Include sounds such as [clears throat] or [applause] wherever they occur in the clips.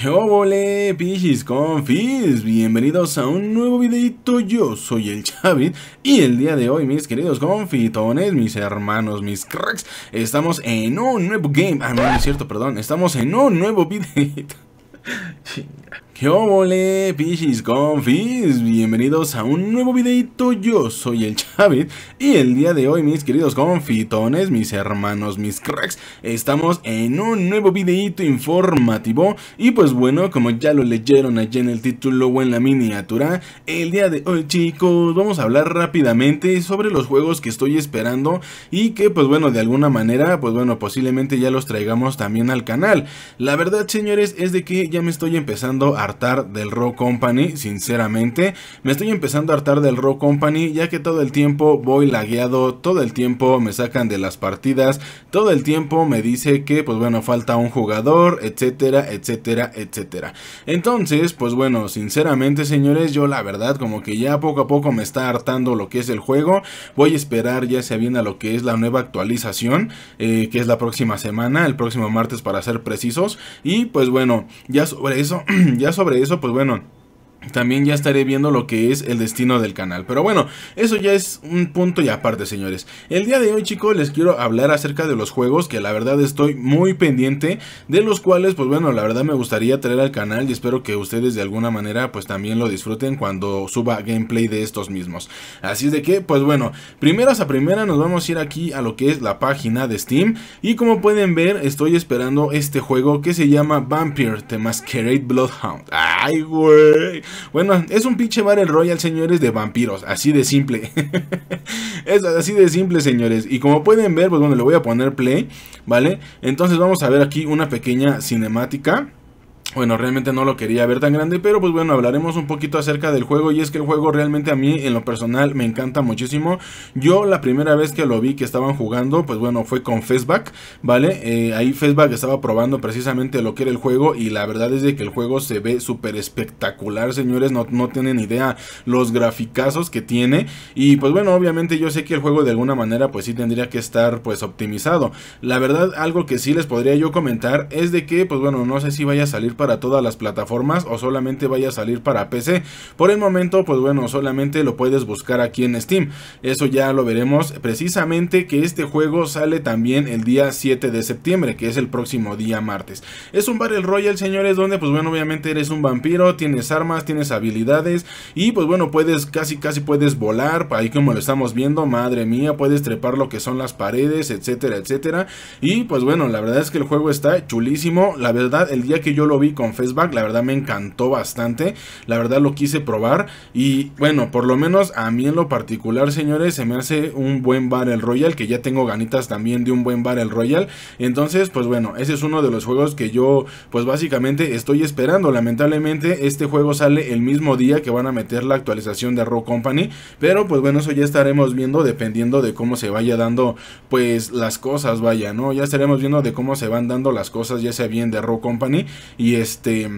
¡Qué obole, pichis confis! Bienvenidos a un nuevo videito, yo soy el Chavit Y el día de hoy, mis queridos confitones, mis hermanos, mis cracks Estamos en un nuevo game, ah no, no es cierto, perdón Estamos en un nuevo [laughs] videito ¿Qué ole, Pichis Confis? Bienvenidos a un nuevo videito, yo soy el Chavit Y el día de hoy, mis queridos confitones, mis hermanos, mis cracks Estamos en un nuevo videito informativo Y pues bueno, como ya lo leyeron allí en el título o en la miniatura El día de hoy, chicos, vamos a hablar rápidamente sobre los juegos que estoy esperando Y que pues bueno, de alguna manera, pues bueno, posiblemente ya los traigamos también al canal La verdad, señores, es de que ya me estoy empezando a hartar del Raw Company, sinceramente. Me estoy empezando a hartar del Raw Company, ya que todo el tiempo voy lagueado, todo el tiempo me sacan de las partidas, todo el tiempo me dice que, pues bueno, falta un jugador, etcétera, etcétera, etcétera. Entonces, pues bueno, sinceramente, señores, yo la verdad, como que ya poco a poco me está hartando lo que es el juego. Voy a esperar, ya se viene a lo que es la nueva actualización, eh, que es la próxima semana, el próximo martes para ser precisos. Y pues bueno, ya sobre eso, [clears throat] ya sobre sobre eso, pues bueno, también ya estaré viendo lo que es el destino del canal. Pero bueno, eso ya es un punto y aparte, señores. El día de hoy, chicos, les quiero hablar acerca de los juegos que la verdad estoy muy pendiente, de los cuales, pues bueno, la verdad me gustaría traer al canal y espero que ustedes de alguna manera, pues también lo disfruten cuando suba gameplay de estos mismos. Así es de que, pues bueno, Primero a primera nos vamos a ir aquí a lo que es la página de Steam y como pueden ver, estoy esperando este juego que se llama Vampire The Masquerade Bloodhound. ¡Ay, güey! Bueno, es un pinche el Royal, señores, de vampiros. Así de simple. [laughs] es así de simple, señores. Y como pueden ver, pues bueno, le voy a poner play, ¿vale? Entonces vamos a ver aquí una pequeña cinemática. Bueno, realmente no lo quería ver tan grande, pero pues bueno, hablaremos un poquito acerca del juego. Y es que el juego realmente a mí, en lo personal, me encanta muchísimo. Yo la primera vez que lo vi que estaban jugando, pues bueno, fue con Facebook, ¿vale? Eh, ahí Facebook estaba probando precisamente lo que era el juego. Y la verdad es de que el juego se ve súper espectacular, señores. No, no tienen idea los graficazos que tiene. Y pues bueno, obviamente yo sé que el juego de alguna manera, pues sí tendría que estar pues optimizado. La verdad, algo que sí les podría yo comentar es de que, pues bueno, no sé si vaya a salir para para todas las plataformas o solamente vaya a salir para PC. Por el momento, pues bueno, solamente lo puedes buscar aquí en Steam. Eso ya lo veremos precisamente que este juego sale también el día 7 de septiembre, que es el próximo día martes. Es un Battle Royale, señores, donde pues bueno, obviamente eres un vampiro, tienes armas, tienes habilidades y pues bueno, puedes casi casi puedes volar, ahí como lo estamos viendo, madre mía, puedes trepar lo que son las paredes, etcétera, etcétera. Y pues bueno, la verdad es que el juego está chulísimo. La verdad, el día que yo lo vi con Facebook, la verdad me encantó bastante, la verdad lo quise probar y bueno, por lo menos a mí en lo particular, señores, se me hace un buen Battle Royale, que ya tengo ganitas también de un buen Battle Royale, entonces pues bueno, ese es uno de los juegos que yo pues básicamente estoy esperando, lamentablemente este juego sale el mismo día que van a meter la actualización de Raw Company, pero pues bueno, eso ya estaremos viendo dependiendo de cómo se vaya dando pues las cosas, vaya, ¿no? Ya estaremos viendo de cómo se van dando las cosas, ya sea bien de Raw Company y este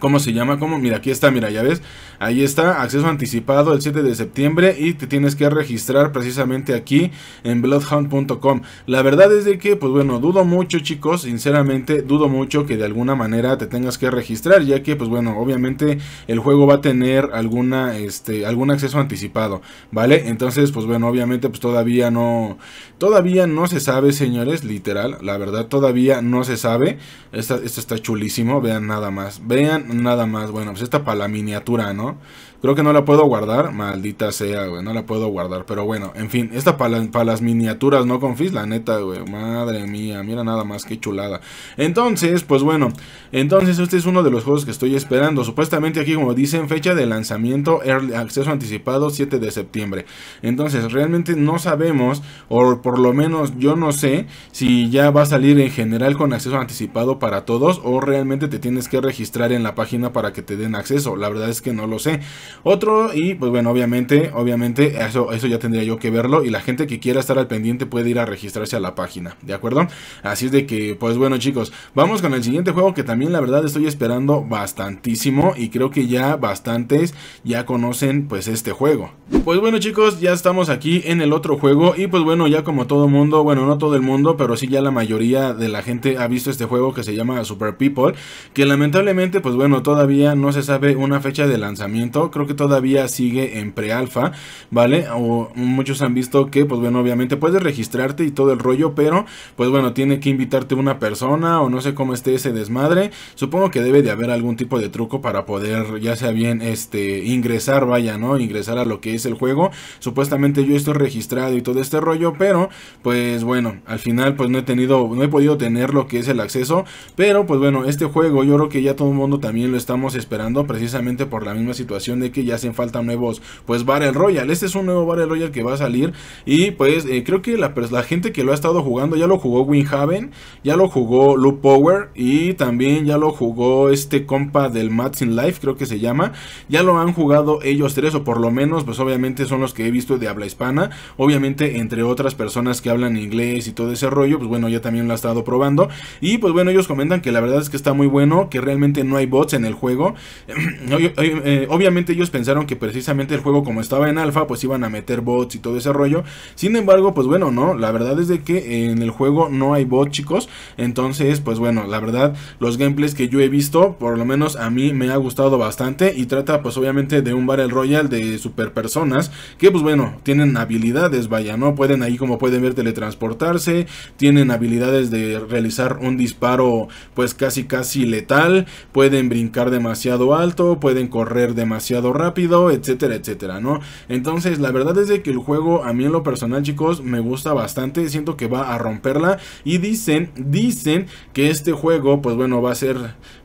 ¿Cómo se llama? ¿Cómo? Mira, aquí está, mira, ya ves. Ahí está, acceso anticipado el 7 de septiembre y te tienes que registrar precisamente aquí en bloodhound.com. La verdad es de que, pues bueno, dudo mucho chicos, sinceramente dudo mucho que de alguna manera te tengas que registrar, ya que pues bueno, obviamente el juego va a tener alguna, este, algún acceso anticipado, ¿vale? Entonces, pues bueno, obviamente pues todavía no, todavía no se sabe señores, literal, la verdad todavía no se sabe. esto está chulísimo, vean nada más, vean nada más. Bueno, pues esta para la miniatura, ¿no? Creo que no la puedo guardar, maldita sea, güey, no la puedo guardar. Pero bueno, en fin, esta para las miniaturas, no confis, la neta, güey, madre mía, mira nada más, qué chulada. Entonces, pues bueno, entonces este es uno de los juegos que estoy esperando. Supuestamente aquí, como dicen, fecha de lanzamiento, acceso anticipado 7 de septiembre. Entonces, realmente no sabemos, o por lo menos yo no sé, si ya va a salir en general con acceso anticipado para todos, o realmente te tienes que registrar en la página para que te den acceso. La verdad es que no lo sé. Otro, y pues bueno, obviamente, obviamente, eso, eso ya tendría yo que verlo. Y la gente que quiera estar al pendiente puede ir a registrarse a la página, ¿de acuerdo? Así es de que, pues bueno, chicos, vamos con el siguiente juego que también la verdad estoy esperando bastantísimo. Y creo que ya bastantes ya conocen pues este juego. Pues bueno, chicos, ya estamos aquí en el otro juego. Y pues bueno, ya como todo mundo, bueno, no todo el mundo, pero sí ya la mayoría de la gente ha visto este juego que se llama Super People. Que lamentablemente, pues bueno, todavía no se sabe una fecha de lanzamiento que todavía sigue en pre alfa ¿vale? O muchos han visto que, pues bueno, obviamente puedes registrarte y todo el rollo, pero pues bueno, tiene que invitarte una persona o no sé cómo esté ese desmadre. Supongo que debe de haber algún tipo de truco para poder, ya sea bien, este, ingresar, vaya, ¿no? Ingresar a lo que es el juego. Supuestamente yo estoy registrado y todo este rollo, pero pues bueno, al final pues no he tenido, no he podido tener lo que es el acceso, pero pues bueno, este juego yo creo que ya todo el mundo también lo estamos esperando precisamente por la misma situación de que ya hacen falta nuevos pues Battle Royal, Este es un nuevo Battle Royal que va a salir y pues eh, creo que la, gente que lo ha estado jugando ya lo jugó Winhaven, ya lo jugó Loop Power y también ya lo jugó este compa del Mats in Life, creo que se llama. Ya lo han jugado ellos tres o por lo menos pues obviamente son los que he visto de habla hispana. Obviamente entre otras personas que hablan inglés y todo ese rollo, pues bueno, ya también lo ha estado probando. Y pues bueno, ellos comentan que la verdad es que está muy bueno, que realmente no hay bots en el juego. [clears throat] Eh, obviamente pensaron que precisamente el juego como estaba en alfa, pues iban a meter bots y todo ese rollo. Sin embargo, pues bueno, no, la verdad es de que en el juego no hay bots, chicos. Entonces, pues bueno, la verdad, los gameplays que yo he visto, por lo menos a mí me ha gustado bastante y trata pues obviamente de un Battle royal de super personas que pues bueno, tienen habilidades, vaya, ¿no? Pueden ahí como pueden ver teletransportarse, tienen habilidades de realizar un disparo pues casi casi letal, pueden brincar demasiado alto, pueden correr demasiado rápido, etcétera, etcétera, ¿no? Entonces, la verdad es de que el juego a mí en lo personal, chicos, me gusta bastante, siento que va a romperla y dicen, dicen que este juego, pues bueno, va a ser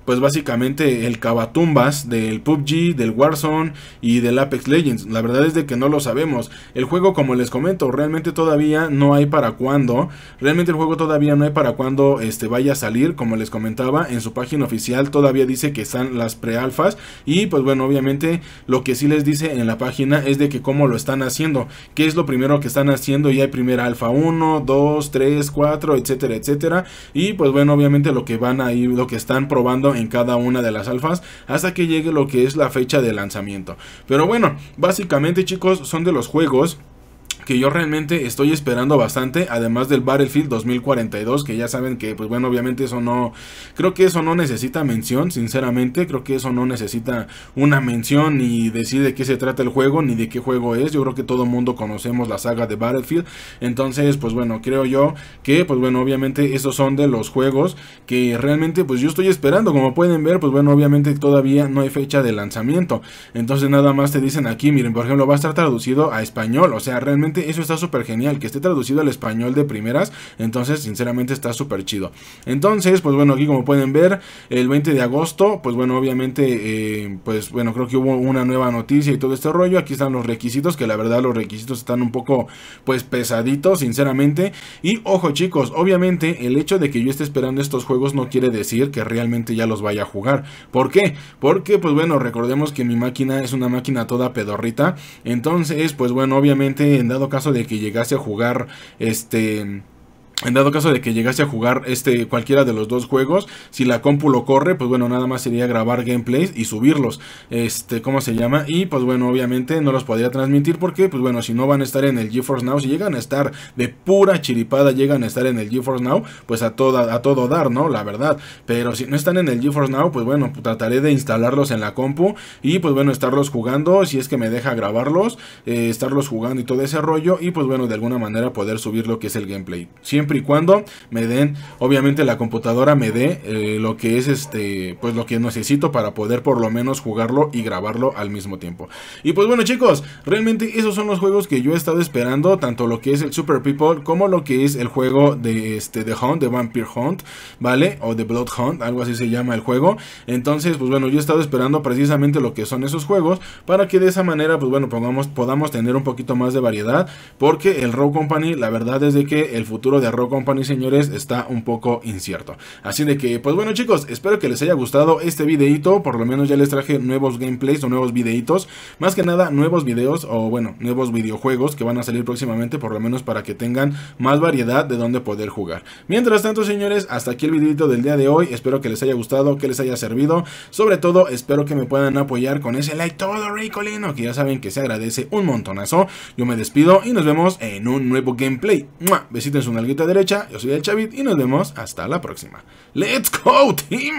pues básicamente el cabatumbas del PUBG, del Warzone y del Apex Legends. La verdad es de que no lo sabemos. El juego, como les comento, realmente todavía no hay para cuándo. Realmente el juego todavía no hay para cuándo este, vaya a salir. Como les comentaba, en su página oficial todavía dice que están las prealfas. Y pues bueno, obviamente lo que sí les dice en la página es de que cómo lo están haciendo. Qué es lo primero que están haciendo. Y hay primera alfa 1, 2, 3, 4, etcétera, etcétera. Y pues bueno, obviamente lo que van a ir lo que están probando en cada una de las alfas hasta que llegue lo que es la fecha de lanzamiento. Pero bueno, básicamente chicos son de los juegos que yo realmente estoy esperando bastante, además del Battlefield 2042, que ya saben que, pues bueno, obviamente eso no, creo que eso no necesita mención, sinceramente, creo que eso no necesita una mención ni decir de qué se trata el juego, ni de qué juego es, yo creo que todo mundo conocemos la saga de Battlefield, entonces, pues bueno, creo yo que, pues bueno, obviamente esos son de los juegos que realmente, pues yo estoy esperando, como pueden ver, pues bueno, obviamente todavía no hay fecha de lanzamiento, entonces nada más te dicen aquí, miren, por ejemplo, va a estar traducido a español, o sea, realmente eso está súper genial, que esté traducido al español de primeras, entonces sinceramente está súper chido. Entonces, pues bueno, aquí como pueden ver, el 20 de agosto, pues bueno, obviamente, eh, pues bueno, creo que hubo una nueva noticia y todo este rollo, aquí están los requisitos, que la verdad los requisitos están un poco, pues pesaditos, sinceramente, y ojo chicos, obviamente el hecho de que yo esté esperando estos juegos no quiere decir que realmente ya los vaya a jugar, ¿por qué? Porque, pues bueno, recordemos que mi máquina es una máquina toda pedorrita, entonces, pues bueno, obviamente en dado caso de que llegase a jugar este en dado caso de que llegase a jugar este cualquiera de los dos juegos, si la compu lo corre, pues bueno, nada más sería grabar gameplays y subirlos. Este, ¿cómo se llama? Y pues bueno, obviamente no los podría transmitir porque pues bueno, si no van a estar en el GeForce Now, si llegan a estar de pura chiripada, llegan a estar en el GeForce Now, pues a toda a todo dar, ¿no? La verdad. Pero si no están en el GeForce Now, pues bueno, pues trataré de instalarlos en la compu y pues bueno, estarlos jugando si es que me deja grabarlos, eh, estarlos jugando y todo ese rollo y pues bueno, de alguna manera poder subir lo que es el gameplay. Siempre y cuando me den, obviamente la computadora me dé eh, lo que es este, pues lo que necesito para poder por lo menos jugarlo y grabarlo al mismo tiempo. Y pues bueno chicos, realmente esos son los juegos que yo he estado esperando, tanto lo que es el Super People como lo que es el juego de este de Hunt, de Vampire Hunt, ¿vale? O de Blood Hunt, algo así se llama el juego. Entonces, pues bueno, yo he estado esperando precisamente lo que son esos juegos para que de esa manera, pues bueno, podamos tener un poquito más de variedad, porque el Row Company, la verdad es de que el futuro de Rock Company, señores, está un poco incierto. Así de que, pues bueno chicos, espero que les haya gustado este videito. Por lo menos ya les traje nuevos gameplays o nuevos videitos. Más que nada, nuevos videos o bueno, nuevos videojuegos que van a salir próximamente. Por lo menos para que tengan más variedad de donde poder jugar. Mientras tanto, señores, hasta aquí el videito del día de hoy. Espero que les haya gustado, que les haya servido. Sobre todo, espero que me puedan apoyar con ese like todo lindo Que ya saben que se agradece un montonazo. Yo me despido y nos vemos en un nuevo gameplay. Besitos en su nalguita derecha. Yo soy el Chavit y nos vemos hasta la próxima. ¡Let's go, team!